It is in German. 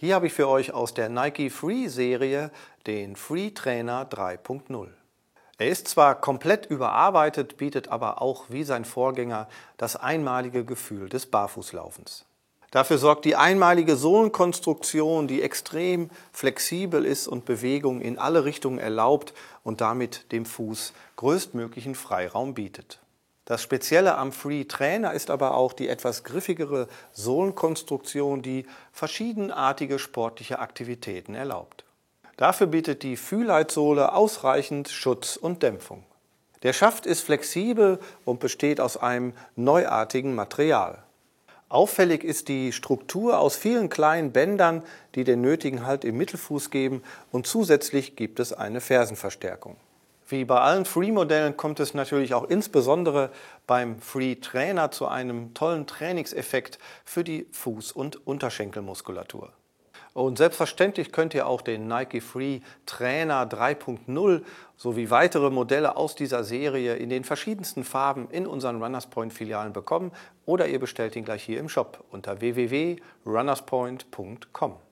Hier habe ich für euch aus der Nike Free Serie den Free Trainer 3.0. Er ist zwar komplett überarbeitet, bietet aber auch wie sein Vorgänger das einmalige Gefühl des Barfußlaufens. Dafür sorgt die einmalige Sohlenkonstruktion, die extrem flexibel ist und Bewegung in alle Richtungen erlaubt und damit dem Fuß größtmöglichen Freiraum bietet. Das Spezielle am Free Trainer ist aber auch die etwas griffigere Sohlenkonstruktion, die verschiedenartige sportliche Aktivitäten erlaubt. Dafür bietet die Fühleitsohle ausreichend Schutz und Dämpfung. Der Schaft ist flexibel und besteht aus einem neuartigen Material. Auffällig ist die Struktur aus vielen kleinen Bändern, die den nötigen Halt im Mittelfuß geben und zusätzlich gibt es eine Fersenverstärkung. Wie bei allen Free-Modellen kommt es natürlich auch insbesondere beim Free-Trainer zu einem tollen Trainingseffekt für die Fuß- und Unterschenkelmuskulatur. Und selbstverständlich könnt ihr auch den Nike Free Trainer 3.0 sowie weitere Modelle aus dieser Serie in den verschiedensten Farben in unseren Runners Point Filialen bekommen oder ihr bestellt ihn gleich hier im Shop unter www.runnerspoint.com.